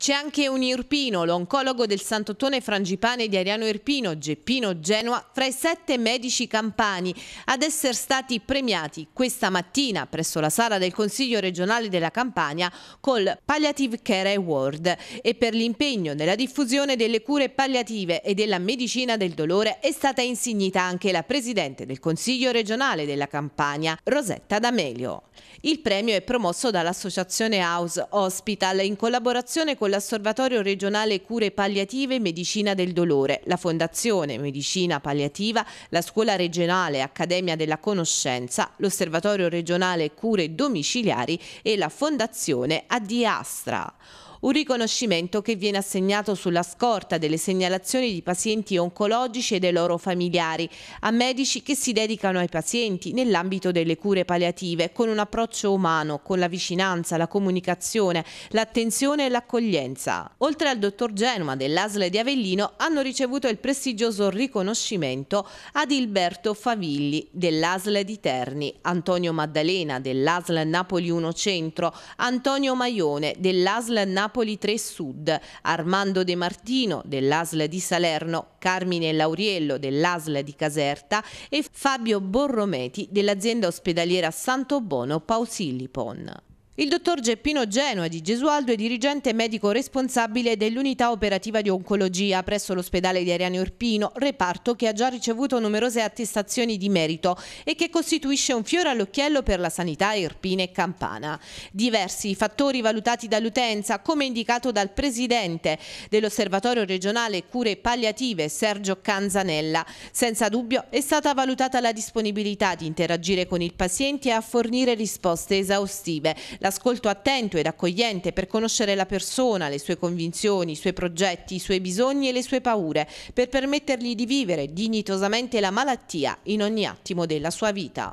C'è anche un irpino, l'oncologo del Sant'Ottone Frangipane di Ariano Irpino, Geppino Genoa, fra i sette medici campani ad essere stati premiati questa mattina presso la sala del Consiglio regionale della Campania col Palliative Care Award e per l'impegno nella diffusione delle cure palliative e della medicina del dolore è stata insignita anche la Presidente del Consiglio regionale della Campania, Rosetta D'Amelio. Il premio è promosso dall'Associazione House Hospital in collaborazione con con l'Osservatorio regionale Cure Palliative e Medicina del Dolore, la Fondazione Medicina Palliativa, la Scuola regionale Accademia della Conoscenza, l'Osservatorio regionale Cure Domiciliari e la Fondazione AD Astra un riconoscimento che viene assegnato sulla scorta delle segnalazioni di pazienti oncologici e dei loro familiari a medici che si dedicano ai pazienti nell'ambito delle cure palliative con un approccio umano, con la vicinanza, la comunicazione, l'attenzione e l'accoglienza. Oltre al dottor Genoma dell'Asle di Avellino hanno ricevuto il prestigioso riconoscimento Adilberto Favilli dell'Asle di Terni, Antonio Maddalena dell'Asle Napoli 1 Centro, Antonio Maione dell'Asle Napoli Napoli 3 Sud, Armando De Martino dell'ASL di Salerno, Carmine Lauriello dell'ASL di Caserta e Fabio Borrometi dell'azienda ospedaliera Santo Bono Pausilipon. Il dottor Geppino Genoa di Gesualdo è dirigente medico responsabile dell'unità operativa di oncologia presso l'ospedale di Ariane Irpino, reparto che ha già ricevuto numerose attestazioni di merito e che costituisce un fiore all'occhiello per la sanità irpina e campana. Diversi fattori valutati dall'utenza, come indicato dal presidente dell'Osservatorio regionale Cure Palliative Sergio Canzanella. Senza dubbio è stata valutata la disponibilità di interagire con il paziente e a fornire risposte esaustive. La l'ascolto attento ed accogliente per conoscere la persona, le sue convinzioni, i suoi progetti, i suoi bisogni e le sue paure, per permettergli di vivere dignitosamente la malattia in ogni attimo della sua vita.